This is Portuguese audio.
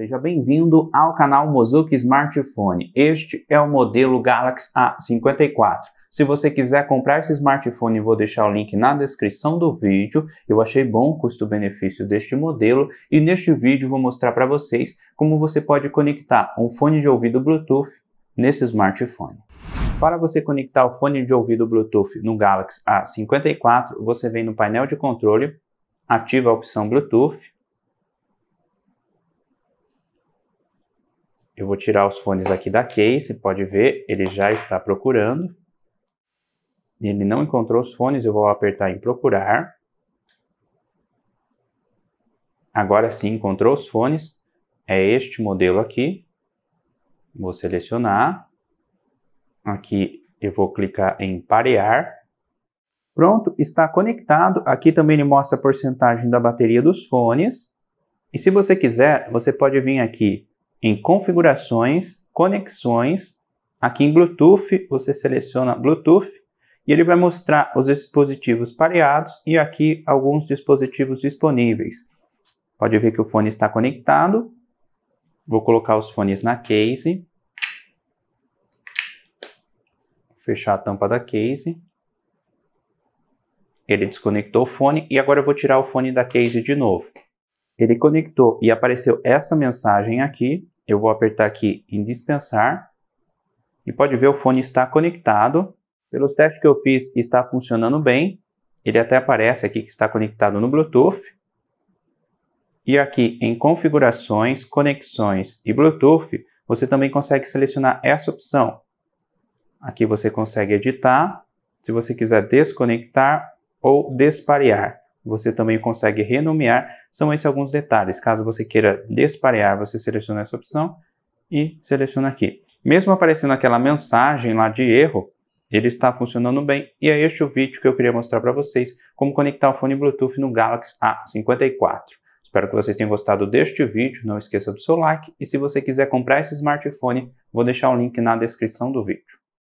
Seja bem-vindo ao canal Mozuki Smartphone. Este é o modelo Galaxy A54. Se você quiser comprar esse smartphone, vou deixar o link na descrição do vídeo. Eu achei bom o custo-benefício deste modelo e neste vídeo vou mostrar para vocês como você pode conectar um fone de ouvido Bluetooth nesse smartphone. Para você conectar o fone de ouvido Bluetooth no Galaxy A54, você vem no painel de controle, ativa a opção Bluetooth, Eu vou tirar os fones aqui da case, pode ver, ele já está procurando. Ele não encontrou os fones, eu vou apertar em procurar. Agora sim, encontrou os fones. É este modelo aqui. Vou selecionar. Aqui eu vou clicar em parear. Pronto, está conectado. Aqui também ele mostra a porcentagem da bateria dos fones. E se você quiser, você pode vir aqui em configurações, conexões. Aqui em Bluetooth, você seleciona Bluetooth e ele vai mostrar os dispositivos pareados e aqui alguns dispositivos disponíveis. Pode ver que o fone está conectado. Vou colocar os fones na case. Fechar a tampa da case. Ele desconectou o fone e agora eu vou tirar o fone da case de novo. Ele conectou e apareceu essa mensagem aqui eu vou apertar aqui em dispensar e pode ver o fone está conectado. Pelos testes que eu fiz está funcionando bem, ele até aparece aqui que está conectado no Bluetooth. E aqui em configurações, conexões e Bluetooth, você também consegue selecionar essa opção. Aqui você consegue editar, se você quiser desconectar ou desparear você também consegue renomear. São esses alguns detalhes. Caso você queira desparear, você seleciona essa opção e seleciona aqui. Mesmo aparecendo aquela mensagem lá de erro, ele está funcionando bem e é este o vídeo que eu queria mostrar para vocês como conectar o fone Bluetooth no Galaxy A54. Espero que vocês tenham gostado deste vídeo, não esqueça do seu like e se você quiser comprar esse smartphone, vou deixar o link na descrição do vídeo.